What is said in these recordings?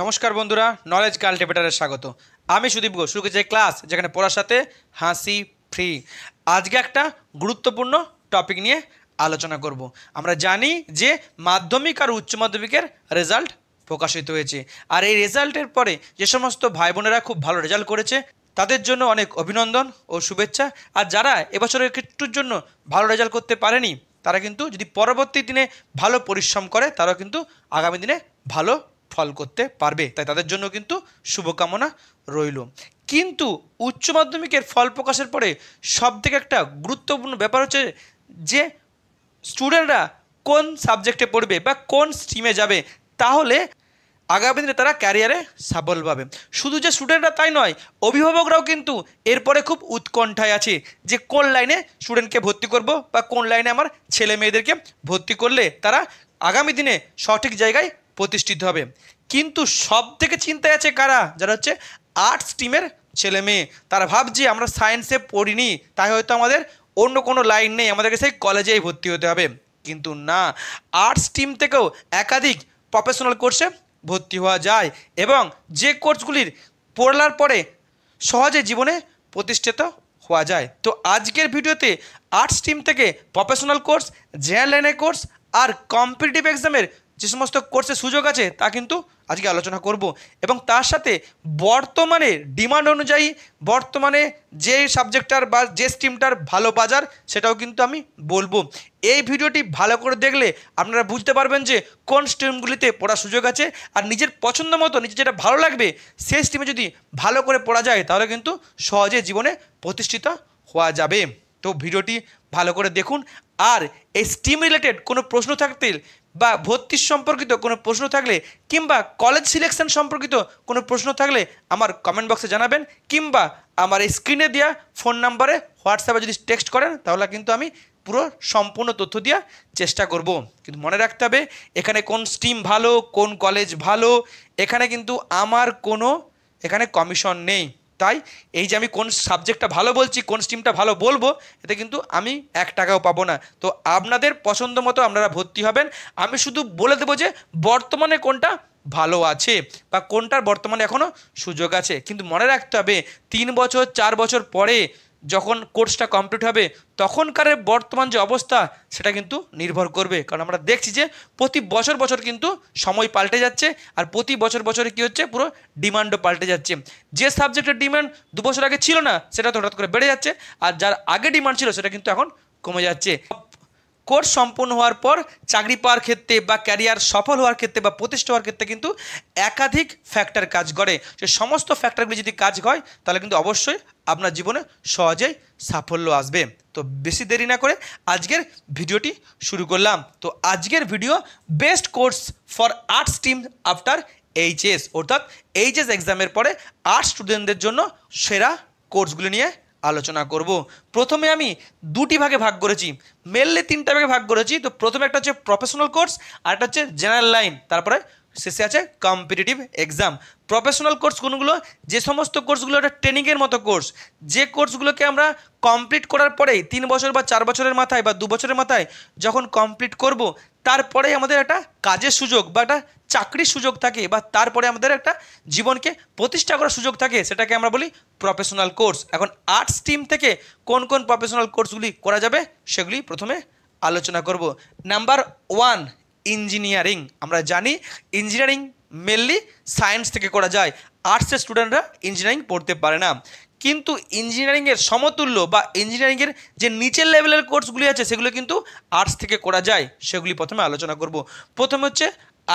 নমস্কার বন্ধুরা নলেজ কালটিভেটারে স্বাগত আমি সুদীপ ঘোষ শুরু করছি ক্লাস যেখানে পড়ার সাথে হাসি ফ্রি আজকে একটা গুরুত্বপূর্ণ টপিক নিয়ে আলোচনা করব আমরা জানি যে মাধ্যমিক আর উচ্চ মাধ্যমিকের রেজাল্ট প্রকাশিত হয়েছে আর এই রেজাল্টের পরে যে সমস্ত ভাই বোনেরা খুব ভালো রেজাল্ট করেছে তাদের জন্য অনেক অভিনন্দন ও শুভেচ্ছা আর যারা এবছরের একটুর জন্য ভালো রেজাল্ট করতে পারেনি তারা কিন্তু যদি পরবর্তী দিনে ভালো পরিশ্রম করে তারাও কিন্তু আগামী দিনে ভালো ফল করতে পারবে তাই তাদের জন্য কিন্তু শুভকামনা রইল কিন্তু উচ্চ মাধ্যমিকের ফল প্রকাশের পরে সব থেকে একটা গুরুত্বপূর্ণ ব্যাপার হচ্ছে যে স্টুডেন্টরা কোন সাবজেক্টে পড়বে বা কোন স্ট্রিমে যাবে তাহলে আগামী দিনে তারা ক্যারিয়ারে সাফল পাবে শুধু যে স্টুডেন্টরা তাই নয় অভিভাবকরাও কিন্তু এরপরে খুব উৎকণ্ঠায় আছে যে কোন লাইনে স্টুডেন্টকে ভর্তি করব বা কোন লাইনে আমার ছেলে মেয়েদেরকে ভর্তি করলে তারা আগামী দিনে সঠিক জায়গায় প্রতিষ্ঠিত হবে কিন্তু সব থেকে চিন্তায় আছে কারা যারা হচ্ছে আর্টস স্ট্রিমের ছেলে মেয়ে তারা ভাবছে আমরা সায়েন্সে পড়িনি তাই হয়তো আমাদের অন্য কোনো লাইন নেই আমাদেরকে সেই কলেজেই ভর্তি হতে হবে কিন্তু না আর্টস স্ট্রিম থেকেও একাধিক প্রফেশনাল কোর্সে ভর্তি হওয়া যায় এবং যে কোর্সগুলির পড়লার পরে সহজে জীবনে প্রতিষ্ঠিত হওয়া যায় তো আজকের ভিডিওতে আর্টস টিম থেকে প্রফেশনাল কোর্স জেনারেল লাইনের কোর্স আর কম্পিটিটিভ এক্সামের যে সমস্ত কোর্সে সুযোগ আছে তা কিন্তু আজকে আলোচনা করব এবং তার সাথে বর্তমানে ডিমান্ড অনুযায়ী বর্তমানে যে সাবজেক্টটার বা যে স্ট্রিমটার ভালো বাজার সেটাও কিন্তু আমি বলবো এই ভিডিওটি ভালো করে দেখলে আপনারা বুঝতে পারবেন যে কোন স্ট্রিমগুলিতে পড়ার সুযোগ আছে আর নিজের পছন্দ মতো নিজের যেটা ভালো লাগবে সেই স্ট্রিমে যদি ভালো করে পড়া যায় তাহলে কিন্তু সহজে জীবনে প্রতিষ্ঠিত হওয়া যাবে তো ভিডিওটি ভালো করে দেখুন আর এই স্টিম রিলেটেড কোনো প্রশ্ন থাকতে বা ভর্তি সম্পর্কিত কোনো প্রশ্ন থাকলে কিংবা কলেজ সিলেকশন সম্পর্কিত কোনো প্রশ্ন থাকলে আমার কমেন্ট বক্সে জানাবেন কিংবা আমার এই স্ক্রিনে দেওয়া ফোন নাম্বারে হোয়াটসঅ্যাপে যদি টেক্সট করেন তাহলে কিন্তু আমি পুরো সম্পূর্ণ তথ্য দেওয়ার চেষ্টা করব কিন্তু মনে রাখতে হবে এখানে কোন স্ট্রিম ভালো কোন কলেজ ভালো এখানে কিন্তু আমার কোনো এখানে কমিশন নেই তাই এই যে আমি কোন সাবজেক্টটা ভালো বলছি কোন স্ট্রিমটা ভালো বলবো এতে কিন্তু আমি এক টাকাও পাবো না তো আপনাদের পছন্দ মতো আপনারা ভর্তি হবেন আমি শুধু বলে দেবো যে বর্তমানে কোনটা ভালো আছে বা কোনটার বর্তমানে এখনও সুযোগ আছে কিন্তু মনে রাখতে হবে তিন বছর চার বছর পরে যখন কোর্সটা কমপ্লিট হবে তখনকার বর্তমান যে অবস্থা সেটা কিন্তু নির্ভর করবে কারণ আমরা দেখছি যে প্রতি বছর বছর কিন্তু সময় পাল্টে যাচ্ছে আর প্রতি বছর বছরে কী হচ্ছে পুরো ডিমান্ডও পাল্টে যাচ্ছে যে সাবজেক্টের ডিমান্ড দু বছর আগে ছিল না সেটা তো হঠাৎ করে বেড়ে যাচ্ছে আর যার আগে ডিমান্ড ছিল সেটা কিন্তু এখন কমে যাচ্ছে কোর্স সম্পূর্ণ হওয়ার পর চাকরি পাওয়ার ক্ষেত্রে বা ক্যারিয়ার সফল হওয়ার ক্ষেত্রে বা প্রতিষ্ঠা হওয়ার ক্ষেত্রে কিন্তু একাধিক ফ্যাক্টর কাজ করে সে সমস্ত ফ্যাক্টরগুলি যদি কাজ হয় তাহলে কিন্তু অবশ্যই আপনার জীবনে সহজেই সাফল্য আসবে তো বেশি দেরি না করে আজকের ভিডিওটি শুরু করলাম তো আজকের video best course for arts stream after HS অর্থাৎ এইচএস এক্সামের পরে আর্টস স্টুডেন্টদের জন্য সেরা কোর্সগুলি নিয়ে আলোচনা করব প্রথমে আমি দুটি ভাগে ভাগ করেছি মেনলি তিনটা ভাগে ভাগ করেছি তো প্রথমে একটা হচ্ছে প্রফেশনাল কোর্স আর একটা হচ্ছে জেনারেল লাইন তারপরে শেষে আছে কম্পিটিটিভ এক্সাম প্রফেশনাল কোর্স কোনগুলো যে সমস্ত কোর্সগুলো একটা ট্রেনিংয়ের মতো কোর্স যে কোর্সগুলোকে আমরা কমপ্লিট করার পরেই তিন বছর বা চার বছরের মাথায় বা দু বছরের মাথায় যখন কমপ্লিট করব তারপরে আমাদের একটা কাজের সুযোগ বা একটা চাকরির সুযোগ থাকে বা তারপরে আমাদের একটা জীবনকে প্রতিষ্ঠা করার সুযোগ থাকে সেটাকে আমরা বলি প্রফেশনাল কোর্স এখন আর্টস টিম থেকে কোন কোন প্রফেশনাল কোর্সগুলি করা যাবে সেগুলি প্রথমে আলোচনা করব নাম্বার ওয়ান ইঞ্জিনিয়ারিং আমরা জানি ইঞ্জিনিয়ারিং মেনলি সায়েন্স থেকে করা যায় আর্টসের স্টুডেন্টরা ইঞ্জিনিয়ারিং পড়তে পারে না কিন্তু ইঞ্জিনিয়ারিংয়ের সমতুল্য বা ইঞ্জিনিয়ারিংয়ের যে নিচের লেভেলের কোর্সগুলি আছে সেগুলো কিন্তু আর্টস থেকে করা যায় সেগুলি প্রথমে আলোচনা করব প্রথমে হচ্ছে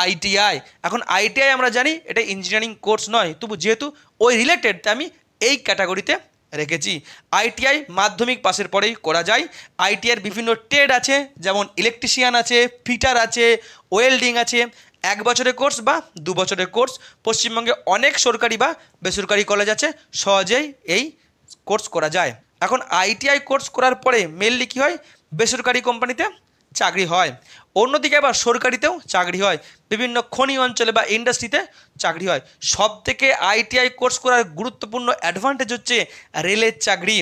আইটিআই এখন আইটিআই আমরা জানি এটা ইঞ্জিনিয়ারিং কোর্স নয় তবু যেহেতু ওই রিলেটেড আমি এই ক্যাটাগরিতে রেখেছি আইটিআই মাধ্যমিক পাশের পরেই করা যায় আইটিআইয়ের বিভিন্ন ট্রেড আছে যেমন ইলেকট্রিশিয়ান আছে ফিটার আছে ওয়েল্ডিং আছে এক বছরের কোর্স বা দু বছরের কোর্স পশ্চিমবঙ্গে অনেক সরকারি বা বেসরকারি কলেজ আছে সহজেই এই কোর্স করা যায় এখন আইটিআই কোর্স করার পরে মেনলি কী হয় বেসরকারি কোম্পানিতে চাকরি হয় অন্যদিকে আবার সরকারিতেও চাকরি হয় বিভিন্ন খনি অঞ্চলে বা ইন্ডাস্ট্রিতে চাকরি হয় সব থেকে আইটিআই কোর্স করার গুরুত্বপূর্ণ অ্যাডভান্টেজ হচ্ছে রেলের চাকরি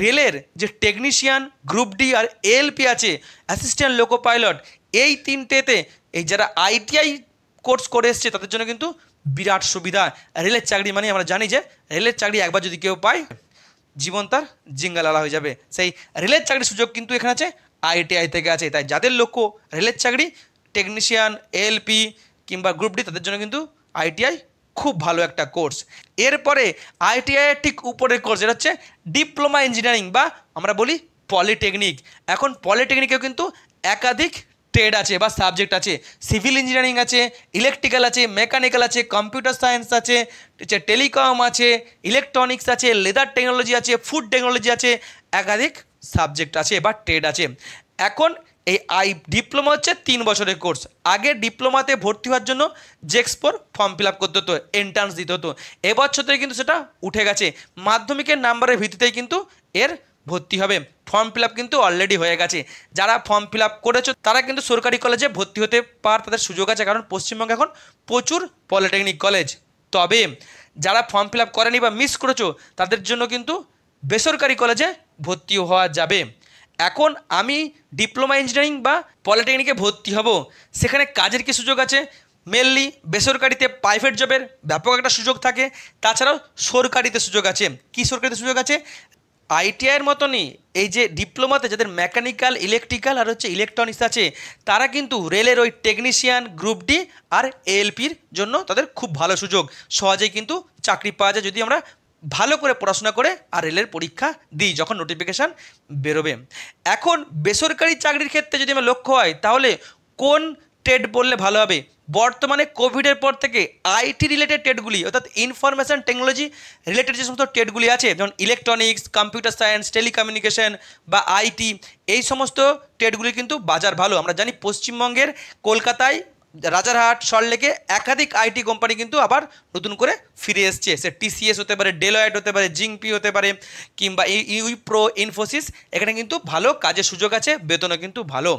রেলের যে টেকনিশিয়ান গ্রুপ ডি আর এলপি আছে অ্যাসিস্ট্যান্ট লোকো পাইলট এই তিনটেতে এই যারা আইটিআই কোর্স করে এসছে তাদের জন্য কিন্তু বিরাট সুবিধা রেলের চাকরি মানে আমরা জানি যে রেলের চাকরি একবার যদি কেউ পায় জীবন তার জিঙ্গালালা হয়ে যাবে সেই রেলের চাকরির সুযোগ কিন্তু এখানে আছে আইটিআই থেকে আছে তাই যাদের লক্ষ্য রেলের চাকরি টেকনিশিয়ান এলপি কিংবা গ্রুপ ডি তাদের জন্য কিন্তু আইটিআই খুব ভালো একটা কোর্স এরপরে আইটিআইয়ের ঠিক উপরের কোর্স যেটা হচ্ছে ডিপ্লোমা ইঞ্জিনিয়ারিং বা আমরা বলি পলিটেকনিক এখন পলিটেকনিকেও কিন্তু একাধিক ট্রেড আছে বা সাবজেক্ট আছে সিভিল ইঞ্জিনিয়ারিং আছে ইলেকট্রিক্যাল আছে মেকানিক্যাল আছে কম্পিউটার সায়েন্স আছে টেলিকম আছে ইলেকট্রনিক্স আছে লেদার টেকনোলজি আছে ফুড টেকনোলজি আছে একাধিক সাবজেক্ট আছে বা ট্রেড আছে এখন এই আই ডিপ্লোমা হচ্ছে তিন বছরের কোর্স আগে ডিপ্লোমাতে ভর্তি হওয়ার জন্য জেক্সপোর ফর্ম ফিল আপ করতে হতো এন্ট্রান্স দিতে হতো এবছর থেকে কিন্তু সেটা উঠে গেছে মাধ্যমিকের নাম্বারের ভিত্তিতেই কিন্তু এর ভর্তি হবে ফর্ম ফিল কিন্তু অলরেডি হয়ে গেছে যারা ফর্ম ফিল করেছো তারা কিন্তু সরকারি কলেজে ভর্তি হতে পার তাদের সুযোগ আছে কারণ পশ্চিমবঙ্গে এখন প্রচুর পলিটেকনিক কলেজ তবে যারা ফর্ম ফিল করেনি বা মিস করেছো তাদের জন্য কিন্তু বেসরকারি কলেজে ভর্তি হওয়া যাবে এখন আমি ডিপ্লোমা ইঞ্জিনিয়ারিং বা পলিটেকনিকে ভর্তি হব সেখানে কাজের কি সুযোগ আছে মেনলি বেসরকারিতে প্রাইভেট জবের ব্যাপক একটা সুযোগ থাকে তাছাড়াও সরকারিতে সুযোগ আছে কি সরকারিতে সুযোগ আছে আইটিআইয়ের মতনই এই যে ডিপ্লোমাতে যাদের মেকানিক্যাল ইলেকট্রিক্যাল আর হচ্ছে ইলেকট্রনিক্স আছে তারা কিন্তু রেলের ওই টেকনিশিয়ান গ্রুপ ডি আর এএলপির জন্য তাদের খুব ভালো সুযোগ সহজেই কিন্তু চাকরি পাওয়া যায় যদি আমরা ভালো করে পড়াশোনা করে আর রেলের পরীক্ষা দিই যখন নোটিফিকেশান বেরোবে এখন বেসরকারি চাকরির ক্ষেত্রে যদি আমরা লক্ষ্য হয় তাহলে কোন টেট বললে ভালো হবে বর্তমানে কোভিডের পর থেকে আইটি রিলেটেড টেটগুলি অর্থাৎ ইনফরমেশান টেকনোলজি রিলেটেড যে সমস্ত টেটগুলি আছে যেমন ইলেকট্রনিক্স কম্পিউটার সায়েন্স টেলিকমিউনিকেশন বা আইটি এই সমস্ত টেটগুলি কিন্তু বাজার ভালো আমরা জানি পশ্চিমবঙ্গের কলকাতায় রাজারহাট সল্টলেকে একাধিক আইটি কোম্পানি কিন্তু আবার নতুন করে ফিরে এসছে সে টিসিএস হতে পারে ডেলোয়েট হতে পারে জিংপি হতে পারে কিংবা ইউপ্রো ইনফোসিস এখানে কিন্তু ভালো কাজের সুযোগ আছে বেতনও কিন্তু ভালো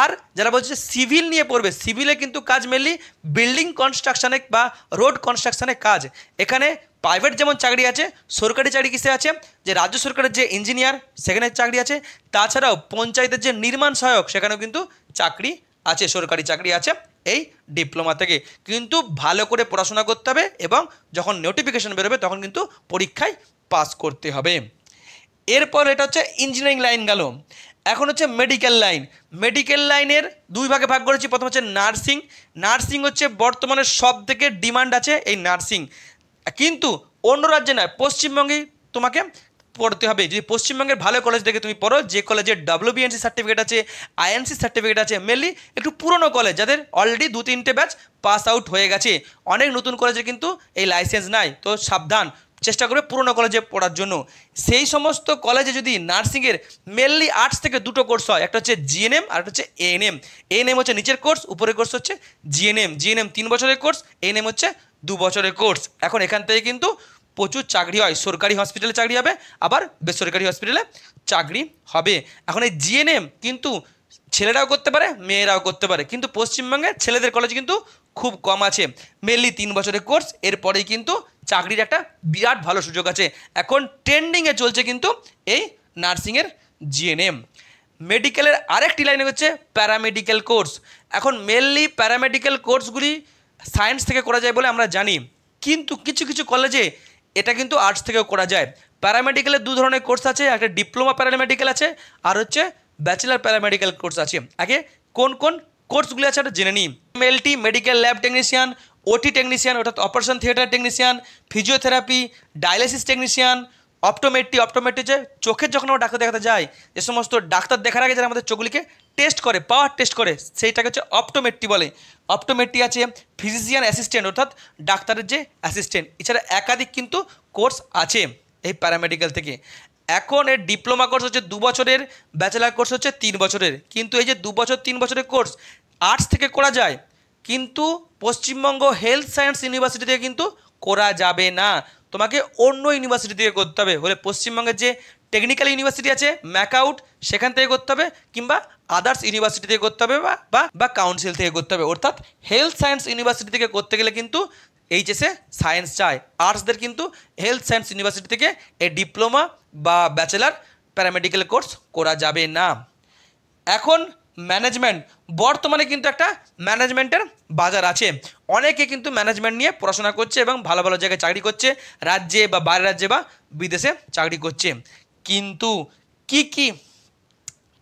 আর যারা বলছে সিভিল নিয়ে পড়বে সিভিলে কিন্তু কাজ মেনলি বিল্ডিং কনস্ট্রাকশানে বা রোড কনস্ট্রাকশানে কাজ এখানে প্রাইভেট যেমন চাকরি আছে সরকারি চাকরি কিসে আছে যে রাজ্য সরকারের যে ইঞ্জিনিয়ার সেখানে চাকরি আছে তাছাড়াও পঞ্চায়েতের যে নির্মাণ সহায়ক সেখানেও কিন্তু চাকরি আছে সরকারি চাকরি আছে এই ডিপ্লোমা থেকে কিন্তু ভালো করে পড়াশোনা করতে হবে এবং যখন নোটিফিকেশান বেরোবে তখন কিন্তু পরীক্ষায় পাস করতে হবে এরপর এটা হচ্ছে ইঞ্জিনিয়ারিং লাইন গেল এখন হচ্ছে মেডিকেল লাইন মেডিকেল লাইনের দুই ভাগে ভাগ করেছি প্রথম হচ্ছে নার্সিং নার্সিং হচ্ছে বর্তমানে সব থেকে ডিমান্ড আছে এই নার্সিং কিন্তু অন্য রাজ্যে নয় পশ্চিমবঙ্গেই তোমাকে পড়তে হবে যদি পশ্চিমবঙ্গের ভালো কলেজ দেখে তুমি পড়ো যে কলেজের ডাব্লিউবিএনসি সার্টিফিকেট আছে আইএনসি সার্টিফিকেট আছে মেনলি একটু পুরনো কলেজ যাদের অলরেডি দু তিনটে ব্যাচ পাস আউট হয়ে গেছে অনেক নতুন কলেজে কিন্তু এই লাইসেন্স নাই তো সাবধান চেষ্টা করবে পুরনো কলেজে পড়ার জন্য সেই সমস্ত কলেজে যদি নার্সিংয়ের মেনলি আর্টস থেকে দুটো কোর্স হয় একটা হচ্ছে জিএনএম আর একটা হচ্ছে এএনএম এএনএম হচ্ছে নিচের কোর্স উপরের কোর্স হচ্ছে জিএনএম জিএনএম তিন বছরের কোর্স এএনএম হচ্ছে দু বছরের কোর্স এখন এখান থেকে কিন্তু প্রচুর চাকরি হয় সরকারি হসপিটালে চাকরি হবে আবার বেসরকারি হসপিটালে চাকরি হবে এখন এই জিএনএম কিন্তু ছেলেরাও করতে পারে মেয়েরাও করতে পারে কিন্তু পশ্চিমবঙ্গে ছেলেদের কলেজ কিন্তু খুব কম আছে মেনলি তিন বছরের কোর্স এরপরেই কিন্তু চাকরির একটা বিরাট ভালো সুযোগ আছে এখন ট্রেন্ডিংয়ে চলছে কিন্তু এই নার্সিংয়ের জিএনএম মেডিকেলের আরেকটি লাইনে হচ্ছে প্যারামেডিক্যাল কোর্স এখন মেনলি প্যারামেডিক্যাল কোর্সগুলি সায়েন্স থেকে করা যায় বলে আমরা জানি কিন্তু কিছু কিছু কলেজে এটা কিন্তু আর্টস থেকেও করা যায় প্যারামেডিক্যালের দু ধরনের কোর্স আছে একটা ডিপ্লোমা প্যারামেডিক্যাল আছে আর হচ্ছে ব্যাচেলার প্যারামেডিক্যাল কোর্স আছে আগে কোন কোন কোর্সগুলি আছে ওটা জেনে নিই MLT medical lab technician OT technician অর্থাৎ operation theatre technician physiotherapy dialysis technician optometry optometry যে চোখের যখন আমরা ডাক্তার দেখাতে যাই যে সমস্ত ডাক্তার দেখার আগে যারা আমাদের চোখগুলিকে টেস্ট করে পাওয়ার টেস্ট করে সেইটাকে হচ্ছে অপটোমেট্রি বলে অপটোমেট্রি আছে ফিজিশিয়ান অ্যাসিস্ট্যান্ট অর্থাৎ ডাক্তারের যে অ্যাসিস্ট্যান্ট এছাড়া একাধিক কিন্তু কোর্স আছে এই প্যারামেডিক্যাল থেকে এখন এর ডিপ্লোমা কোর্স হচ্ছে দু বছরের ব্যাচেলার কোর্স হচ্ছে তিন বছরের কিন্তু এই যে দু বছর তিন বছরের কোর্স আর্টস থেকে করা যায় কিন্তু পশ্চিমবঙ্গ হেলথ সায়েন্স ইউনিভার্সিটি থেকে কিন্তু করা যাবে না তোমাকে অন্য ইউনিভার্সিটি থেকে করতে হবে হলে পশ্চিমবঙ্গের যে টেকনিক্যাল ইউনিভার্সিটি আছে ম্যাকআউট সেখান থেকে করতে হবে কিংবা আদার্স ইউনিভার্সিটি থেকে করতে হবে বা বা কাউন্সিল থেকে করতে হবে অর্থাৎ হেলথ সায়েন্স ইউনিভার্সিটি থেকে করতে গেলে কিন্তু এইচএসএ সায়েন্স চায় আর্টসদের কিন্তু হেলথ সায়েন্স ইউনিভার্সিটি থেকে এ ডিপ্লোমা বা ব্যাচেলার প্যারামেডিক্যাল কোর্স করা যাবে না এখন ম্যানেজমেন্ট বর্তমানে কিন্তু একটা ম্যানেজমেন্টের বাজার আছে অনেকে কিন্তু ম্যানেজমেন্ট নিয়ে পড়াশোনা করছে এবং ভালো ভালো জায়গায় চাকরি করছে রাজ্যে বা বাইরের রাজ্যে বা বিদেশে চাকরি করছে কিন্তু কি কি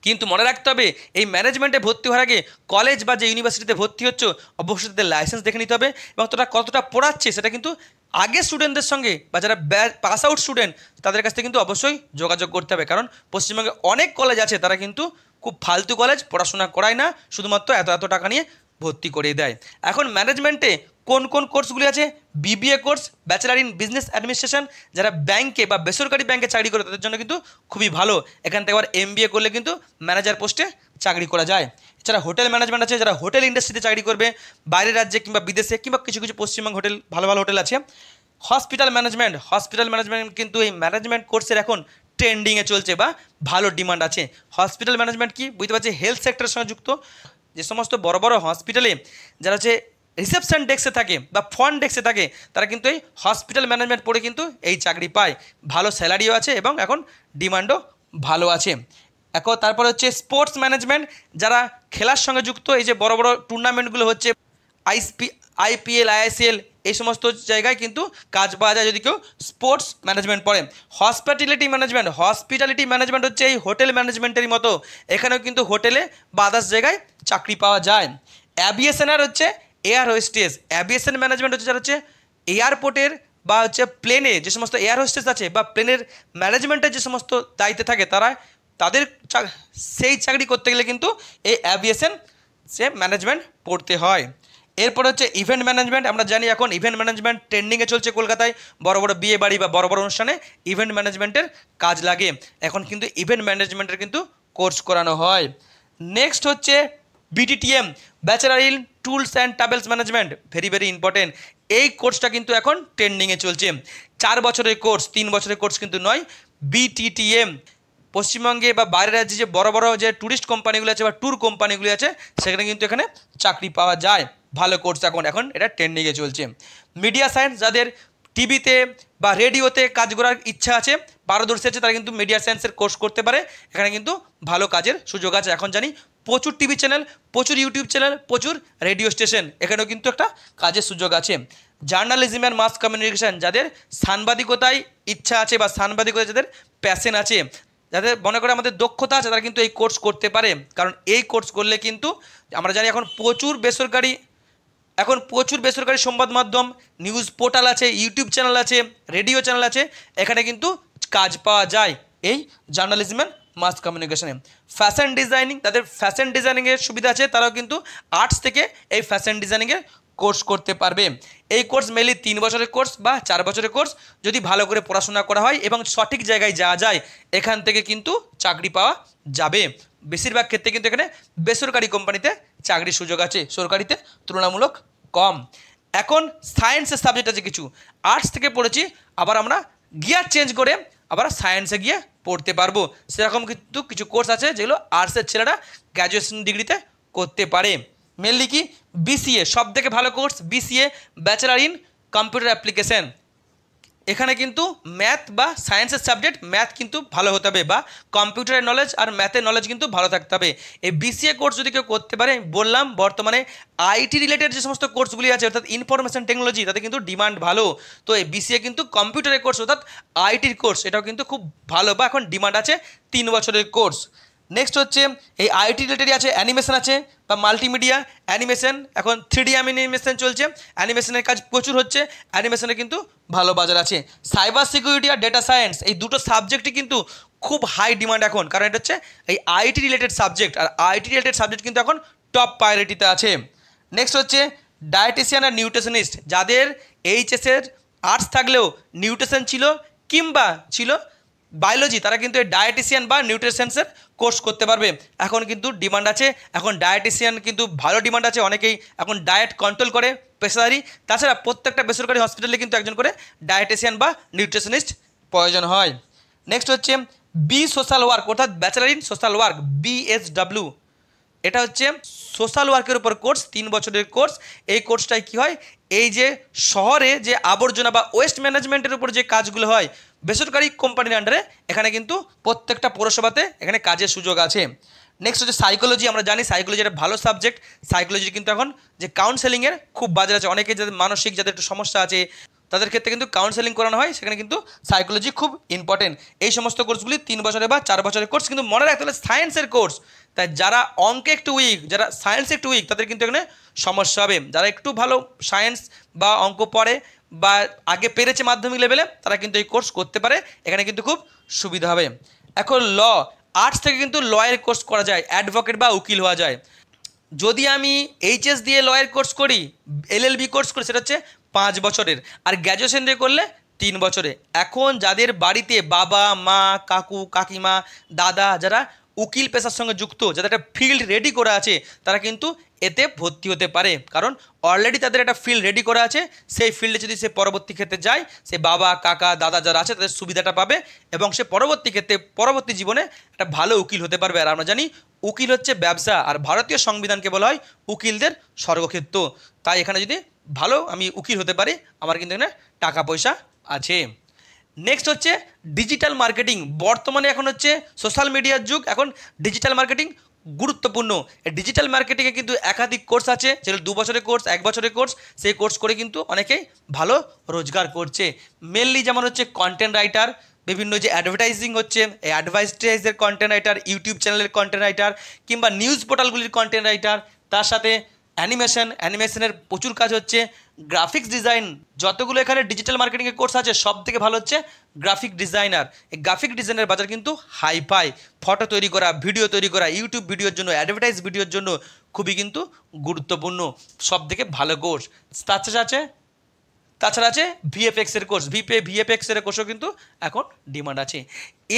কিন্তু মনে রাখতে হবে এই ম্যানেজমেন্টে ভর্তি হওয়ার আগে কলেজ বা যে ইউনিভার্সিটিতে ভর্তি হচ্ছ অবশ্যই তাদের লাইসেন্স দেখে নিতে হবে এবং তোরা কতটা পড়াচ্ছে সেটা কিন্তু আগে স্টুডেন্টদের সঙ্গে বা যারা পাস আউট স্টুডেন্ট তাদের কাছ থেকে কিন্তু অবশ্যই যোগাযোগ করতে হবে কারণ পশ্চিমবঙ্গে অনেক কলেজ আছে তারা কিন্তু খুব ফালতু কলেজ পড়াশোনা করায় না শুধুমাত্র এত এত টাকা নিয়ে ভর্তি করিয়ে দেয় এখন ম্যানেজমেন্টে কোন কোন কোর্সগুলি আছে BBA course bachelor in business administration যারা ব্যাংকে বা বেসরকারি ব্যাংকে চাকরি করে তাদের জন্য কিন্তু খুবই ভালো এখান থেকে আবার এমবিএ করলে কিন্তু ম্যানেজার পোস্টে চাকরি করা যায় এছাড়া হোটেল ম্যানেজমেন্ট আছে যারা হোটেল ইন্ডাস্ট্রিতে চাকরি করবে বাইরের রাজ্যে কিংবা বিদেশে কিংবা কিছু কিছু পশ্চিমবঙ্গ হোটেল ভালো ভালো হোটেল আছে হসপিটাল ম্যানেজমেন্ট হসপিটাল ম্যানেজমেন্ট কিন্তু এই ম্যানেজমেন্ট কোর্সের এখন ট্রেন্ডিংয়ে চলছে বা ভালো ডিমান্ড আছে হসপিটাল ম্যানেজমেন্ট কি বুঝতে পারছি হেলথ সেক্টরের সঙ্গে যুক্ত যে সমস্ত বড় বড় হসপিটালে যারা হচ্ছে রিসেপশন ডেস্কে থাকে বা ফ্রন্ট ডেস্কে থাকে তারা কিন্তু এই হসপিটাল ম্যানেজমেন্ট পড়ে কিন্তু এই চাকরি পায় ভালো স্যালারিও আছে এবং এখন ডিমান্ডও ভালো আছে এখন তারপরে হচ্ছে স্পোর্টস ম্যানেজমেন্ট যারা খেলার সঙ্গে যুক্ত এই যে বড় বড় টুর্নামেন্টগুলো হচ্ছে আইসপি আইপিএল আইএসএল এই সমস্ত জায়গায় কিন্তু কাজ পাওয়া যায় যদি কেউ স্পোর্টস ম্যানেজমেন্ট পড়ে হসপিটালিটি ম্যানেজমেন্ট হসপিটালিটি ম্যানেজমেন্ট হচ্ছে এই হোটেল ম্যানেজমেন্টের মতো এখানেও কিন্তু হোটেলে বা আদার্স জায়গায় চাকরি পাওয়া যায় অ্যাভিয়েশনার হচ্ছে এয়ার হোস্টেস অ্যাভিয়েশন ম্যানেজমেন্ট হচ্ছে যারা হচ্ছে এয়ারপোর্টের বা হচ্ছে প্লেনে যে সমস্ত এয়ার হোস্টেস আছে বা প্লেনের ম্যানেজমেন্টের যে সমস্ত দায়িত্বে থাকে তারা তাদের সেই চাকরি করতে গেলে কিন্তু এই অ্যাভিয়েশন সে ম্যানেজমেন্ট পড়তে হয় এরপর হচ্ছে ইভেন্ট ম্যানেজমেন্ট আমরা জানি এখন ইভেন্ট ম্যানেজমেন্ট ট্রেন্ডিংয়ে চলছে কলকাতায় বড় বড় বিয়ে বাড়ি বা বড় বড় অনুষ্ঠানে ইভেন্ট ম্যানেজমেন্টের কাজ লাগে এখন কিন্তু ইভেন্ট ম্যানেজমেন্টের কিন্তু কোর্স করানো হয় নেক্সট হচ্ছে BTTM bachelor in tours and travels management very very important এই কোর্সটা কিন্তু এখন ট্রেন্ডিংয়ে চলছে চার বছরের কোর্স তিন বছরের কোর্স কিন্তু নয় বিটিটিএম পশ্চিমবঙ্গে বা বাইরের রাজ্যে যে বড় বড় যে টুরিস্ট কোম্পানিগুলো আছে বা ট্যুর কোম্পানিগুলি আছে সেখানে কিন্তু এখানে চাকরি পাওয়া যায় ভালো কোর্স এখন এখন এটা ট্রেন্ডিংয়ে চলছে মিডিয়া সায়েন্স যাদের টিভিতে বা রেডিওতে কাজ করার ইচ্ছা আছে পারদর্শী আছে তারা কিন্তু মিডিয়া সায়েন্সের কোর্স করতে পারে এখানে কিন্তু ভালো কাজের সুযোগ আছে এখন জানি প্রচুর টিভি চ্যানেল প্রচুর ইউটিউব চ্যানেল প্রচুর রেডিও স্টেশন এখানেও কিন্তু একটা কাজের সুযোগ আছে জার্নালিজম অ্যান্ড মাস কমিউনিকেশান যাদের সাংবাদিকতায় ইচ্ছা আছে বা সাংবাদিকতায় যাদের প্যাশন আছে যাদের মনে করে আমাদের দক্ষতা আছে তারা কিন্তু এই কোর্স করতে পারে কারণ এই কোর্স করলে কিন্তু আমরা জানি এখন প্রচুর বেসরকারি এখন প্রচুর বেসরকারি সংবাদ মাধ্যম নিউজ পোর্টাল আছে ইউটিউব চ্যানেল আছে রেডিও চ্যানেল আছে এখানে কিন্তু কাজ পাওয়া যায় এই জার্নালিজমের মাস কমিউনিকেশনে ফ্যাশন ডিজাইনিং তাদের ফ্যাশন ডিজাইনিংয়ের সুবিধা আছে তারাও কিন্তু আর্টস থেকে এই ফ্যাশন ডিজাইনিংয়ের কোর্স করতে পারবে এই কোর্স মেনলি তিন বছরের কোর্স বা চার বছরের কোর্স যদি ভালো করে পড়াশোনা করা হয় এবং সঠিক জায়গায় যাওয়া যায় এখান থেকে কিন্তু চাকরি পাওয়া যাবে বেশিরভাগ ক্ষেত্রে কিন্তু এখানে বেসরকারি কোম্পানিতে চাকরির সুযোগ আছে সরকারিতে তুলনামূলক কম এখন সায়েন্সের সাবজেক্ট আছে কিছু আর্টস থেকে পড়েছি আবার আমরা গিয়ার চেঞ্জ করে আবার সায়েন্সে গিয়ে পড়তে পারবো সেরকম কিন্তু কিছু কোর্স আছে যেগুলো আর্টসের ছেলেরা গ্র্যাজুয়েশন ডিগ্রিতে করতে পারে মেনলি কি বিসিএ সব থেকে ভালো course BCA bachelor in computer application এখানে কিন্তু ম্যাথ বা সায়েন্সের সাবজেক্ট ম্যাথ কিন্তু ভালো হতে হবে বা কম্পিউটারের নলেজ আর ম্যাথের নলেজ কিন্তু ভালো থাকতে হবে এই বিসিএ কোর্স যদি কেউ করতে পারে বললাম বর্তমানে আইটি রিলেটেড যে সমস্ত কোর্সগুলি আছে অর্থাৎ ইনফরমেশন টেকনোলজি তাতে কিন্তু ডিমান্ড ভালো তো এই বিসিএ কিন্তু কম্পিউটারের কোর্স অর্থাৎ আইটির কোর্স এটাও কিন্তু খুব ভালো বা এখন ডিমান্ড আছে তিন বছরের কোর্স নেক্সট হচ্ছে এই আইটি রিলেটেডই আছে অ্যানিমেশন আছে বা মাল্টিমিডিয়া অ্যানিমেশন এখন থ্রি অ্যানিমেশন চলছে অ্যানিমেশনের কাজ প্রচুর হচ্ছে অ্যানিমেশনের কিন্তু ভালো বাজার আছে সাইবার সিকিউরিটি আর ডেটা সায়েন্স এই দুটো সাবজেক্টই কিন্তু খুব হাই ডিমান্ড এখন কারণ এটা হচ্ছে এই আইটি রিলেটেড সাবজেক্ট আর আইটি রিলেটেড সাবজেক্ট কিন্তু এখন টপ প্রায়োরিটিতে আছে নেক্সট হচ্ছে ডায়েটিশিয়ান আর নিউট্রিশনিস্ট যাদের এইচএসের আর্টস থাকলেও নিউট্রিশন ছিল কিংবা ছিল বায়োলজি তারা কিন্তু এই ডায়েটিশিয়ান বা নিউট্রিশনসের কোর্স করতে পারবে এখন কিন্তু ডিমান্ড আছে এখন ডায়েটিশিয়ান কিন্তু ভালো ডিমান্ড আছে অনেকেই এখন ডায়েট কন্ট্রোল করে পেশাদারি তাছাড়া প্রত্যেকটা বেসরকারি হসপিটালে কিন্তু একজন করে ডায়েটিশিয়ান বা নিউট্রিশনিস্ট প্রয়োজন হয় নেক্সট হচ্ছে বি সোশ্যাল ওয়ার্ক অর্থাৎ bachelor in social work BSW এটা হচ্ছে সোশ্যাল ওয়ার্কের উপর কোর্স তিন বছরের কোর্স এই কোর্সটায় কি হয় এই যে শহরে যে আবর্জনা বা ওয়েস্ট ম্যানেজমেন্টের উপর যে কাজগুলো হয় বেসরকারি কোম্পানির আন্ডারে এখানে কিন্তু প্রত্যেকটা পৌরসভাতে এখানে কাজের সুযোগ আছে নেক্সট হচ্ছে সাইকোলজি আমরা জানি সাইকোলজি একটা ভালো সাবজেক্ট সাইকোলজি কিন্তু এখন যে কাউন্সেলিংয়ের খুব বাজার আছে অনেকে যাদের মানসিক যাদের একটু সমস্যা আছে তাদের ক্ষেত্রে কিন্তু কাউন্সেলিং করানো হয় সেখানে কিন্তু সাইকোলজি খুব ইম্পর্টেন্ট এই সমস্ত কোর্সগুলি তিন বছরে বা চার বছরের কোর্স কিন্তু মনে রাখতে হলে সায়েন্সের কোর্স তাই যারা অঙ্কে একটু উইক যারা সায়েন্সে একটু উইক তাদের কিন্তু এখানে সমস্যা হবে যারা একটু ভালো সায়েন্স বা অঙ্ক পড়ে বা আগে পেরেছে মাধ্যমিক লেভেলে তারা কিন্তু এই কোর্স করতে পারে এখানে কিন্তু খুব সুবিধা হবে এখন ল আর্টস থেকে কিন্তু লয়ের কোর্স করা যায় অ্যাডভোকেট বা উকিল হওয়া যায় যদি আমি এইচএস দিয়ে লয়ের কোর্স করি এলএলবি কোর্স করি সেটা হচ্ছে পাঁচ বছরের আর গ্র্যাজুয়েশন দিয়ে করলে তিন বছরে এখন যাদের বাড়িতে বাবা মা কাকু কাকিমা দাদা যারা উকিল পেশার সঙ্গে যুক্ত যাদের একটা ফিল্ড রেডি করা আছে তারা কিন্তু এতে ভর্তি হতে পারে কারণ অলরেডি তাদের একটা ফিল্ড রেডি করা আছে সেই ফিল্ডে যদি সে পরবর্তী ক্ষেত্রে যায় সে বাবা কাকা দাদা যারা আছে তাদের সুবিধাটা পাবে এবং সে পরবর্তী ক্ষেত্রে পরবর্তী জীবনে একটা ভালো উকিল হতে পারবে আর আমরা জানি উকিল হচ্ছে ব্যবসা আর ভারতীয় সংবিধানকে বলা হয় উকিলদের স্বর্গক্ষেত্র তাই এখানে যদি ভালো আমি উকিল হতে পারি আমার কিন্তু এখানে টাকা পয়সা আছে নেক্সট হচ্ছে ডিজিটাল মার্কেটিং বর্তমানে এখন হচ্ছে সোশ্যাল মিডিয়ার যুগ এখন ডিজিটাল মার্কেটিং গুরুত্বপূর্ণ ডিজিটাল মার্কেটিংয়ে কিন্তু একাধিক কোর্স আছে যেটা দু বছরের কোর্স এক বছরের কোর্স সেই কোর্স করে কিন্তু অনেকেই ভালো রোজগার করছে মেনলি যেমন হচ্ছে কন্টেন্ট রাইটার বিভিন্ন যে অ্যাডভার্টাইজিং হচ্ছে এই অ্যাডভার্টাইজের কন্টেন্ট রাইটার ইউটিউব চ্যানেলের কন্টেন্ট রাইটার কিংবা নিউজ পোর্টালগুলির কন্টেন্ট রাইটার তার সাথে অ্যানিমেশন অ্যানিমেশনের প্রচুর কাজ হচ্ছে গ্রাফিক্স ডিজাইন যতগুলো এখানে ডিজিটাল মার্কেটিংয়ের কোর্স আছে সব থেকে ভালো হচ্ছে গ্রাফিক ডিজাইনার এই গ্রাফিক ডিজাইনের বাজার কিন্তু হাই পাই ফটো তৈরি করা ভিডিও তৈরি করা ইউটিউব ভিডিওর জন্য অ্যাডভার্টাইজ ভিডিওর জন্য খুবই কিন্তু গুরুত্বপূর্ণ সব থেকে ভালো কোর্স তার সাথে আছে তাছাড়া আছে ভিএফএক্স এর কোর্স ভিপে ভিএফএক্স এর কোর্সও কিন্তু এখন ডিমান্ড আছে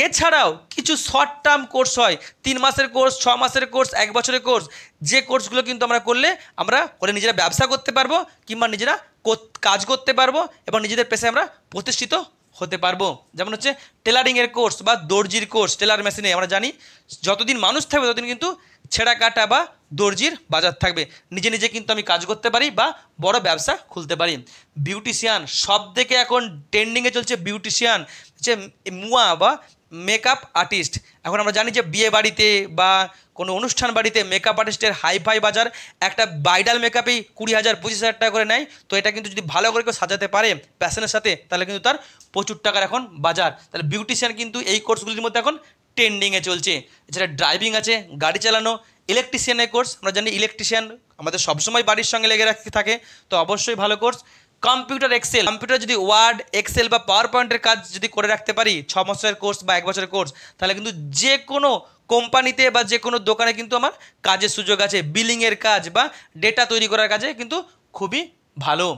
এছাড়াও কিছু শর্ট টার্ম কোর্স হয় তিন মাসের কোর্স ছ মাসের কোর্স এক বছরের কোর্স যে কোর্সগুলো কিন্তু আমরা করলে আমরা করে নিজেরা ব্যবসা করতে পারবো কিংবা নিজেরা কাজ করতে পারবো এবং নিজেদের পেশায় আমরা প্রতিষ্ঠিত হতে পারবো যেমন হচ্ছে টেলারিংয়ের কোর্স বা দর্জির কোর্স টেলার মেশিনে আমরা জানি যতদিন মানুষ থাকবে ততদিন কিন্তু ছেঁড়া কাটা বা দর্জির বাজার থাকবে নিজে নিজে কিন্তু আমি কাজ করতে পারি বা বড় ব্যবসা খুলতে পারি বিউটিশিয়ান সব থেকে এখন ট্রেন্ডিংয়ে চলছে বিউটিশিয়ান যে মুয়া বা মেকআপ আর্টিস্ট এখন আমরা জানি যে বিয়ে বাড়িতে বা কোনো অনুষ্ঠান বাড়িতে মেকআপ আর্টিস্টের হাই ফাই বাজার একটা ব্রাইডাল মেকআপেই কুড়ি হাজার পঁচিশ হাজার টাকা করে নেয় তো এটা কিন্তু যদি ভালো করে কেউ সাজাতে পারে প্যাশনের সাথে তাহলে কিন্তু তার প্রচুর টাকার এখন বাজার তাহলে বিউটিশিয়ান কিন্তু এই কোর্সগুলির মধ্যে এখন ট্রেন্ডিংয়ে চলছে এছাড়া ড্রাইভিং আছে গাড়ি চালানো ইলেকট্রিশিয়ানের কোর্স আমরা জানি ইলেকট্রিশিয়ান আমাদের সবসময় বাড়ির সঙ্গে লেগে রাখতে থাকে তো অবশ্যই ভালো কোর্স কম্পিউটার এক্সেল কম্পিউটার যদি ওয়ার্ড এক্সেল বা পাওয়ার পয়েন্টের কাজ যদি করে রাখতে পারি ছ মাসের কোর্স বা এক বছরের কোর্স তাহলে কিন্তু যে কোনো কোম্পানিতে বা যে কোনো দোকানে কিন্তু আমার কাজের সুযোগ আছে বিলিংয়ের কাজ বা ডেটা তৈরি করার কাজে কিন্তু খুবই ভালো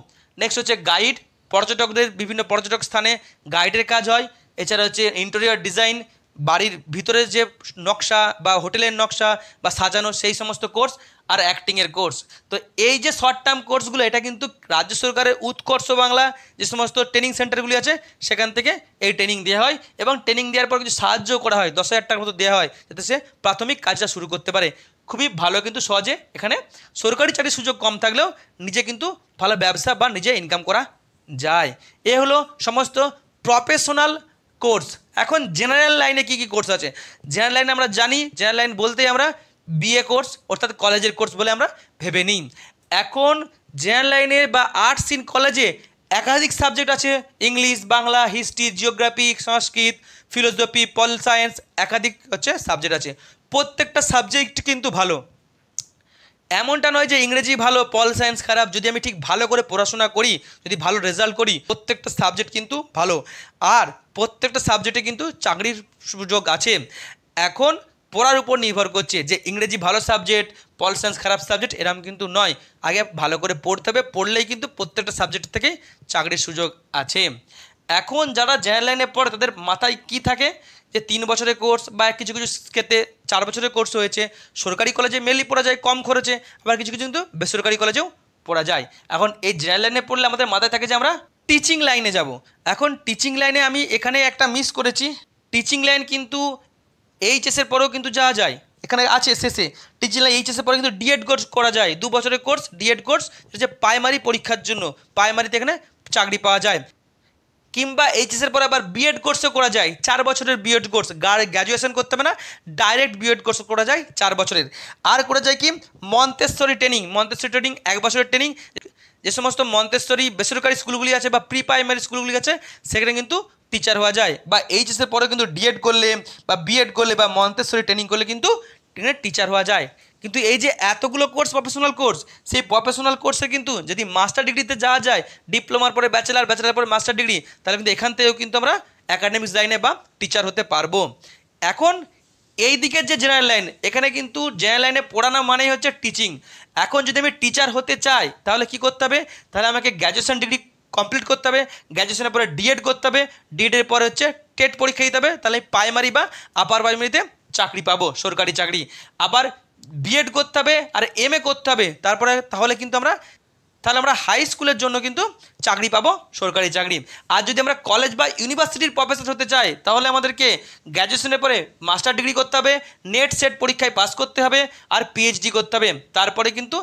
নেক্সট হচ্ছে গাইড পর্যটকদের বিভিন্ন পর্যটক স্থানে গাইডের কাজ হয় এছাড়া হচ্ছে ইন্টেরিয়র ডিজাইন বাড়ির ভিতরে যে নকশা বা হোটেলের নকশা বা সাজানো সেই সমস্ত কোর্স আর অ্যাক্টিংয়ের কোর্স তো এই যে শর্ট টার্ম কোর্সগুলো এটা কিন্তু রাজ্য সরকারের উৎকর্ষ বাংলা যে সমস্ত ট্রেনিং সেন্টারগুলি আছে সেখান থেকে এই ট্রেনিং দেওয়া হয় এবং ট্রেনিং দেওয়ার পর কিছু সাহায্য করা হয় দশ হাজার টাকার মতো দেওয়া হয় যাতে সে প্রাথমিক কাজটা শুরু করতে পারে খুবই ভালো কিন্তু সহজে এখানে সরকারি চাকরির সুযোগ কম থাকলেও নিজে কিন্তু ভালো ব্যবসা বা নিজে ইনকাম করা যায় এ হলো সমস্ত প্রফেশনাল কোর্স এখন জেনারেল লাইনে কি কি কোর্স আছে জেনারেল লাইনে আমরা জানি জেনারেল লাইন বলতেই আমরা বিএ কোর্স অর্থাৎ কলেজের কোর্স বলে আমরা ভেবে নিই এখন জেনারেল লাইনে বা আর্টস ইন কলেজে একাধিক সাবজেক্ট আছে English Bangla history geography Sanskrit philosophy pol science একাধিক হচ্ছে সাবজেক্ট আছে প্রত্যেকটা সাবজেক্ট কিন্তু ভালো এমনটা নয় যে ইংরেজি ভালো পল সায়েন্স খারাপ যদি আমি ঠিক ভালো করে পড়াশোনা করি যদি ভালো রেজাল্ট করি প্রত্যেকটা সাবজেক্ট কিন্তু ভালো আর প্রত্যেকটা সাবজেক্টে কিন্তু চাকরির সুযোগ আছে এখন পড়ার উপর নির্ভর করছে যে ইংরেজি ভালো সাবজেক্ট পল সায়েন্স খারাপ সাবজেক্ট এরম কিন্তু নয় আগে ভালো করে পড়তে হবে পড়লেই কিন্তু প্রত্যেকটা সাবজেক্ট থেকে চাকরির সুযোগ আছে এখন যারা জেনারেল লাইনে পড়ে তাদের মাথায় কি থাকে যে তিন বছরের কোর্স বা কিছু কিছু ক্ষেত্রে চার বছরের কোর্স হয়েছে সরকারি কলেজে মেনলি পড়া যায় কম খরচে আবার কিছু কিছু কিন্তু বেসরকারি কলেজেও পড়া যায় এখন এই জেনারেল লাইনে পড়লে আমাদের মাথায় থাকে যে আমরা টিচিং লাইনে যাব এখন টিচিং লাইনে আমি এখানে একটা মিস করেছি টিচিং লাইন কিন্তু এইচএসের পরেও কিন্তু যাওয়া যায় এখানে আছে শেষে টিচিং লাইন এইচএসের পরে কিন্তু ডিএড কোর্স করা যায় দু বছরের কোর্স ডিএড কোর্স যে প্রাইমারি পরীক্ষার জন্য প্রাইমারিতে এখানে চাকরি পাওয়া যায় কিংবা এইচএসের পর আবার বিএড কোর্সও করা যায় চার বছরের বিএড কোর্স গ্র্যাজুয়েশন করতে হবে না ডাইরেক্ট বিএড কোর্স করা যায় চার বছরের আর করা যায় কি মন্তেশ্বরী ট্রেনিং মন্তেশ্বরী ট্রেনিং এক বছরের ট্রেনিং যে সমস্ত মন্তেশ্বরী বেসরকারি স্কুলগুলি আছে বা প্রি প্রাইমারি স্কুলগুলি আছে সেখানে কিন্তু টিচার হওয়া যায় বা এইচএসের পরে কিন্তু ডিএড করলে বা বিএড করলে বা মন্তেশ্বরী ট্রেনিং করলে কিন্তু টিচার হওয়া যায় কিন্তু এই যে এতগুলো কোর্স প্রফেশনাল কোর্স সেই প্রফেশনাল কোর্সে কিন্তু যদি মাস্টার ডিগ্রিতে যাওয়া যায় ডিপ্লোমার পরে ব্যাচেলার ব্যাচেলার পরে মাস্টার ডিগ্রি তাহলে কিন্তু এখান থেকেও কিন্তু আমরা অ্যাকাডেমিক্স লাইনে বা টিচার হতে পারবো এখন এই দিকের যে জেনারেল লাইন এখানে কিন্তু জেনারেল লাইনে পড়ানো মানেই হচ্ছে টিচিং এখন যদি আমি টিচার হতে চাই তাহলে কি করতে হবে তাহলে আমাকে গ্র্যাজুয়েশন ডিগ্রি কমপ্লিট করতে হবে গ্র্যাজুয়েশনের পরে ডিএড করতে হবে ডিএডের পরে হচ্ছে টেট পরীক্ষা দিতে হবে তাহলে প্রাইমারি বা আপার প্রাইমারিতে চাকরি পাবো সরকারি চাকরি আবার বিএড করতে হবে আর এম করতে হবে তারপরে তাহলে কিন্তু আমরা তাহলে আমরা হাই স্কুলের জন্য কিন্তু চাকরি পাবো সরকারি চাকরি আর যদি আমরা কলেজ বা ইউনিভার্সিটির প্রফেসর হতে চাই তাহলে আমাদেরকে গ্র্যাজুয়েশনের পরে মাস্টার ডিগ্রি করতে হবে নেট সেট পরীক্ষায় পাস করতে হবে আর পিএইচডি করতে হবে তারপরে কিন্তু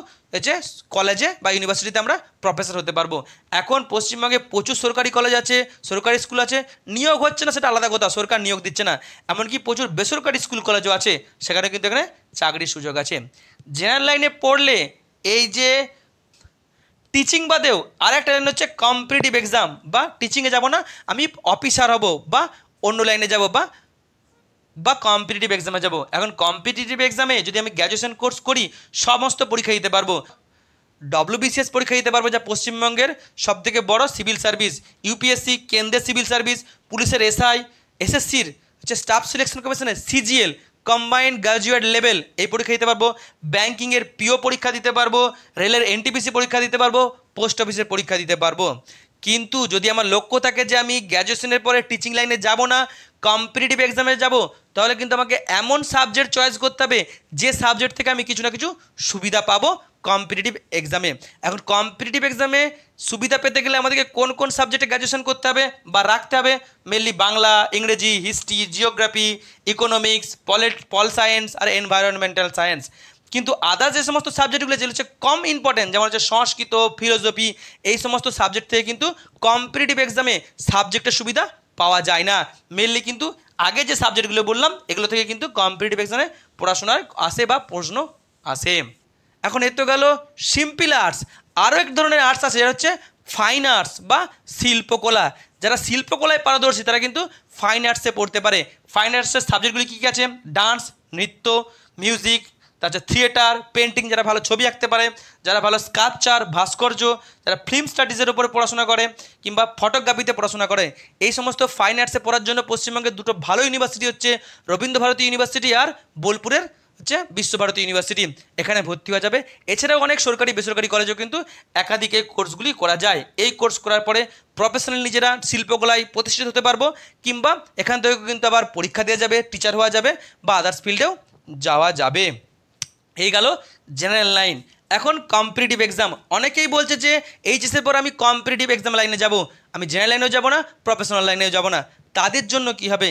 যে কলেজে বা ইউনিভার্সিটিতে আমরা প্রফেসর হতে পারবো এখন পশ্চিমবঙ্গে প্রচুর সরকারি কলেজ আছে সরকারি স্কুল আছে নিয়োগ হচ্ছে না সেটা আলাদা কথা সরকার নিয়োগ দিচ্ছে না এমনকি প্রচুর বেসরকারি স্কুল কলেজও আছে সেখানে কিন্তু এখানে চাকরির সুযোগ আছে জেনারেল লাইনে পড়লে এই যে টিচিং বাদেও আর একটা লাইন হচ্ছে কম্পিটিটিভ এক্সাম বা টিচিংয়ে যাব না আমি অফিসার হব বা অন্য লাইনে যাব বা বা কম্পিটিটিভ এক্সামে যাব এখন কম্পিটিটিভ এক্সামে যদি আমি গ্র্যাজুয়েশন কোর্স করি সমস্ত পরীক্ষা দিতে পারবো ডব্লিউবিসিএস পরীক্ষা দিতে পারবো যা পশ্চিমবঙ্গের সবথেকে বড় সিভিল সার্ভিস ইউপিএসসি কেন্দ্রের সিভিল সার্ভিস পুলিশের এসআই এসএসসির হচ্ছে স্টাফ সিলেকশন কমিশনের সিজিএল কম্বাইন্ড গ্র্যাজুয়েট লেভেল এই পরীক্ষা দিতে পারবো ব্যাঙ্কিংয়ের পিও পরীক্ষা দিতে পারবো রেলের এনটিপিসি পরীক্ষা দিতে পারবো পোস্ট অফিসের পরীক্ষা দিতে পারবো কিন্তু যদি আমার লক্ষ্য থাকে যে আমি গ্র্যাজুয়েশনের পরে টিচিং লাইনে যাব না কম্পিটিটিভ এক্সামে যাব তাহলে কিন্তু আমাকে এমন সাবজেক্ট চয়েস করতে হবে যে সাবজেক্ট থেকে আমি কিছু না কিছু সুবিধা পাবো কম্পিটিটিভ এক্সামে এখন কম্পিটিটিভ এক্সামে সুবিধা পেতে গেলে আমাদেরকে কোন কোন সাবজেক্টে গ্র্যাজুয়েশন করতে হবে বা রাখতে হবে মেনলি বাংলা ইংরেজি হিস্ট্রি জিওগ্রাফি ইকোনমিক্স পলিট পল সায়েন্স আর এনভায়রনমেন্টাল সায়েন্স কিন্তু আদার্স যে সমস্ত সাবজেক্টগুলো যেগুলো হচ্ছে কম ইম্পর্টেন্ট যেমন হচ্ছে সংস্কৃত ফিলোসফি এই সমস্ত সাবজেক্ট থেকে কিন্তু কম্পিটিটিভ এক্সামে সাবজেক্টের সুবিধা পাওয়া যায় না মেনলি কিন্তু আগে যে সাবজেক্টগুলো বললাম এগুলো থেকে কিন্তু কম্পিটিটিভ এক্সামে পড়াশোনার আসে বা প্রশ্ন আসে এখন এ তো গেল সিম্পল আর্টস আরও এক ধরনের আর্টস আছে যেটা হচ্ছে ফাইন আর্টস বা শিল্পকলা যারা শিল্পকলায় পারদর্শী তারা কিন্তু ফাইন আর্টসে পড়তে পারে ফাইন আর্টসের সাবজেক্টগুলি কী কী আছে ডান্স নৃত্য মিউজিক তাছাড়া থিয়েটার পেন্টিং যারা ভালো ছবি আঁকতে পারে যারা ভালো স্কাপচার ভাস্কর্য যারা ফিল্ম স্টাডিজের উপরে পড়াশোনা করে কিংবা ফটোগ্রাফিতে পড়াশোনা করে এই সমস্ত ফাইন আর্টসে পড়ার জন্য পশ্চিমবঙ্গের দুটো ভালো ইউনিভার্সিটি হচ্ছে রবীন্দ্র ভারতী ইউনিভার্সিটি আর বোলপুরের হচ্ছে বিশ্বভারতী ইউনিভার্সিটি এখানে ভর্তি হওয়া যাবে এছাড়াও অনেক সরকারি বেসরকারি কলেজেও কিন্তু একাধিক এই কোর্সগুলি করা যায় এই কোর্স করার পরে প্রফেশনাল নিজেরা শিল্পকলায় প্রতিষ্ঠিত হতে পারবো কিংবা এখান থেকে কিন্তু আবার পরীক্ষা দেওয়া যাবে টিচার হওয়া যাবে বা আদার্স ফিল্ডেও যাওয়া যাবে এই গেল জেনারেল লাইন এখন কম্পিটিটিভ এক্সাম অনেকেই বলছে যে এইচএসের পর আমি কম্পিটিটিভ এক্সাম লাইনে যাব আমি জেনারেল লাইনেও যাব না প্রফেশনাল লাইনেও যাব না তাদের জন্য কি হবে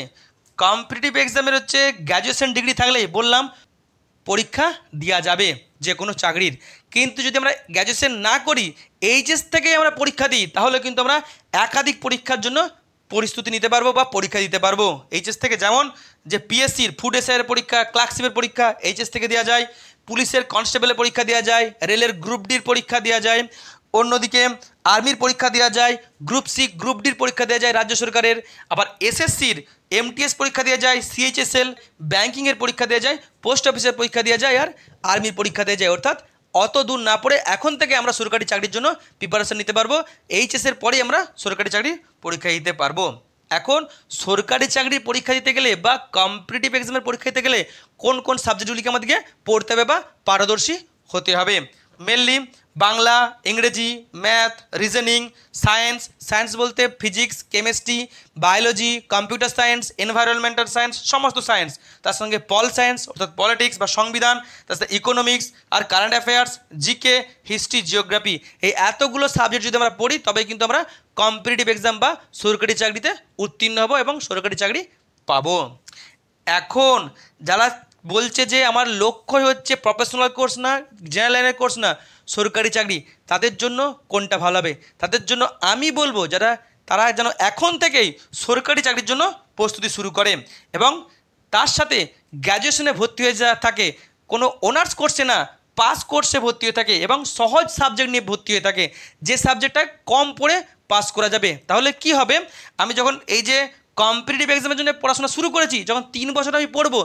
কম্পিটিটিভ এক্সামের হচ্ছে গ্র্যাজুয়েশন ডিগ্রি থাকলেই বললাম পরীক্ষা দেওয়া যাবে যে কোনো চাকরির কিন্তু যদি আমরা গ্র্যাজুয়েশন না করি এইচএস থেকেই আমরা পরীক্ষা দিই তাহলে কিন্তু আমরা একাধিক পরীক্ষার জন্য পরিস্তুতি নিতে পারবো বা পরীক্ষা দিতে পারবো এইচএস থেকে যেমন যে পিএসসির ফুড এসআইয়ের পরীক্ষা ক্লার্কশিপের পরীক্ষা এইচএস থেকে দেওয়া যায় পুলিশের কনস্টেবলের পরীক্ষা দেওয়া যায় রেলের গ্রুপ ডির পরীক্ষা দেওয়া যায় অন্যদিকে আর্মির পরীক্ষা দেওয়া যায় গ্রুপ সি গ্রুপ ডির পরীক্ষা দেওয়া যায় রাজ্য সরকারের আবার এসএসসির এমটিএস পরীক্ষা দেওয়া যায় সিএইচএসএল ব্যাঙ্কিংয়ের পরীক্ষা দেওয়া যায় পোস্ট অফিসের পরীক্ষা দেওয়া যায় আর আর্মির পরীক্ষা দেওয়া যায় অর্থাৎ অত দূর না পড়ে এখন থেকে আমরা সরকারি চাকরির জন্য প্রিপারেশান নিতে পারবো এইচএসের পরে আমরা সরকারি চাকরির পরীক্ষা দিতে পারবো এখন সরকারি চাকরির পরীক্ষা দিতে গেলে বা কম্পিটিটিভ এক্সামের পরীক্ষা দিতে গেলে কোন কোন সাবজেক্টগুলিকে আমাদেরকে পড়তে হবে বা পারদর্শী হতে হবে মেনলি বাংলা ইংরেজি ম্যাথ রিজনিং সায়েন্স সায়েন্স বলতে physics chemistry biology computer science environmental science সমস্ত সায়েন্স তার সঙ্গে পল সায়েন্স অর্থাৎ পলিটিক্স বা সংবিধান তার সাথে ইকোনমিক্স আর current affairs GK history geography এই এতগুলো সাবজেক্ট যদি আমরা পড়ি তবে কিন্তু আমরা কম্পিটিটিভ এক্সাম বা সরকারি চাকরিতে উত্তীর্ণ হব এবং সরকারি চাকরি পাবো এখন যারা বলছে যে আমার লক্ষ্যই হচ্ছে প্রফেশনাল কোর্স না জেনারেল লাইনের কোর্স না সরকারি চাকরি তাদের জন্য কোনটা ভালো হবে তাদের জন্য আমি বলবো যারা তারা যেন এখন থেকেই সরকারি চাকরির জন্য প্রস্তুতি শুরু করে এবং তার সাথে গ্র্যাজুয়েশনে ভর্তি হয়ে যা থাকে কোনো অনার্স কোর্সে না পাস কোর্সে ভর্তি হয়ে থাকে এবং সহজ সাবজেক্ট নিয়ে ভর্তি হয়ে থাকে যে সাবজেক্টটা কম পড়ে পাস করা যাবে তাহলে কি হবে আমি যখন এই যে কম্পিটিটিভ এক্সামের জন্য পড়াশোনা শুরু করেছি যখন তিন বছর আমি পড়বো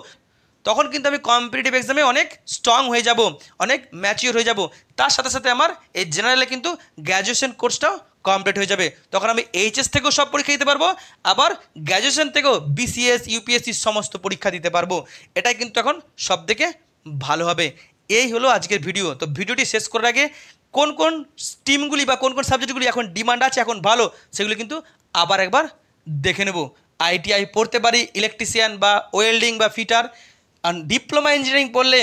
তখন কিন্তু আমি কম্পিটিটিভ এক্সামে অনেক স্ট্রং হয়ে যাব অনেক ম্যাচিওর হয়ে যাব তার সাথে সাথে আমার এই জেনারেলে কিন্তু গ্র্যাজুয়েশন কোর্সটাও কমপ্লিট হয়ে যাবে তখন আমি এইচএস থেকেও সব পরীক্ষা দিতে পারবো আবার গ্র্যাজুয়েশন থেকেও বিসিএস ইউপিএসসি সমস্ত পরীক্ষা দিতে পারবো এটাই কিন্তু এখন সব থেকে ভালো হবে এই হলো আজকের ভিডিও তো ভিডিওটি শেষ করার আগে কোন কোন স্টিমগুলি বা কোন কোন সাবজেক্টগুলি এখন ডিমান্ড আছে এখন ভালো সেগুলি কিন্তু আবার একবার দেখে নেব আইটিআই পড়তে পারি ইলেকট্রিশিয়ান বা ওয়েল্ডিং বা ফিটার কারণ ডিপ্লোমা ইঞ্জিনিয়ারিং পড়লে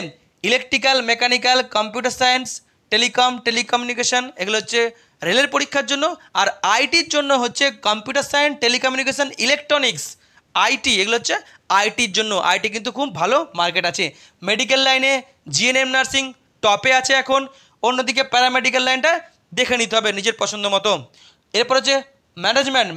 electrical mechanical computer science telecom telecommunication এগুলো হচ্ছে রেলের পরীক্ষার জন্য আর আইটির জন্য হচ্ছে computer science telecommunication electronics IT এগুলো হচ্ছে আইটির জন্য আইটি কিন্তু খুব ভালো মার্কেট আছে মেডিকেল লাইনে জিএনএম নার্সিং টপে আছে এখন অন্যদিকে প্যারামেডিক্যাল লাইনটা দেখে নিতে হবে নিজের পছন্দ মতো এরপর হচ্ছে ম্যানেজমেন্ট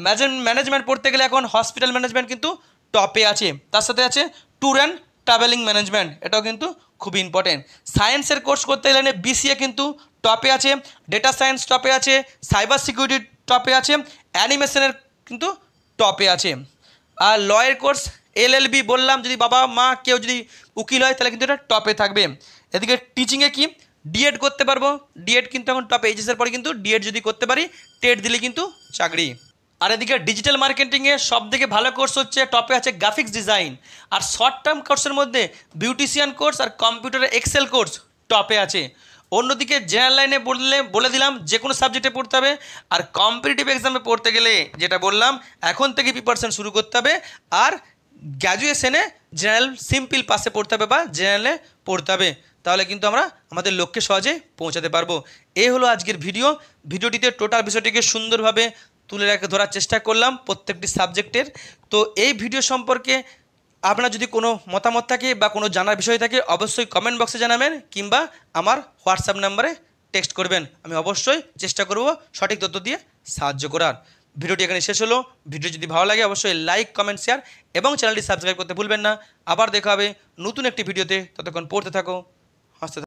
ম্যানেজমেন্ট পড়তে গেলে এখন হসপিটাল ম্যানেজমেন্ট কিন্তু টপে আছে তার সাথে আছে ট্যুর অ্যান্ড ট্রাভেলিং ম্যানেজমেন্ট এটাও কিন্তু খুবই ইম্পর্টেন্ট সায়েন্সের কোর্স করতে গেলে বিসিএ কিন্তু টপে আছে ডেটা সায়েন্স টপে আছে সাইবার সিকিউরিটি টপে আছে অ্যানিমেশনের কিন্তু টপে আছে আর লয়ের কোর্স এলএলবি বললাম যদি বাবা মা কেউ যদি উকিল হয় তাহলে কিন্তু এটা টপে থাকবে এদিকে টিচিংয়ে কি ডিএড করতে পারবো ডিএড কিন্তু এখন টপে এইচএসের পরে কিন্তু ডিএড যদি করতে পারি টেট e দিলে কিন্তু চাকরি আর এদিকে ডিজিটাল মার্কেটিংয়ে সব থেকে ভালো কোর্স হচ্ছে টপে আছে গ্রাফিক্স ডিজাইন আর শর্ট টার্ম কোর্সের মধ্যে বিউটিশিয়ান কোর্স আর কম্পিউটারে এক্সেল কোর্স টপে আছে অন্যদিকে জেনারেল লাইনে বললে বলে দিলাম যে কোনো সাবজেক্টে পড়তে হবে আর কম্পিটিটিভ এক্সামে পড়তে গেলে যেটা বললাম এখন থেকে প্রিপারেশান শুরু করতে হবে আর গ্র্যাজুয়েশনে জেনারেল সিম্পল পাসে পড়তে হবে বা জেনারেলে পড়তে হবে তাহলে কিন্তু আমরা আমাদের লক্ষ্যে সহজে পৌঁছাতে পারবো এ হলো আজকের ভিডিও ভিডিওটিতে টোটাল বিষয়টিকে সুন্দরভাবে তুলে রাখে ধরার চেষ্টা করলাম প্রত্যেকটি সাবজেক্টের তো এই ভিডিও সম্পর্কে আপনার যদি কোনো মতামত থাকে বা কোনো জানার বিষয় থাকে অবশ্যই কমেন্ট বক্সে জানাবেন কিংবা আমার হোয়াটসঅ্যাপ নাম্বারে টেক্সট করবেন আমি অবশ্যই চেষ্টা করব সঠিক তথ্য দিয়ে সাহায্য করার ভিডিওটি এখানে শেষ হলো ভিডিও যদি ভালো লাগে অবশ্যই লাইক কমেন্ট শেয়ার এবং চ্যানেলটি সাবস্ক্রাইব করতে ভুলবেন না আবার দেখা হবে নতুন একটি ভিডিওতে ততক্ষণ পড়তে থাকো হাসতে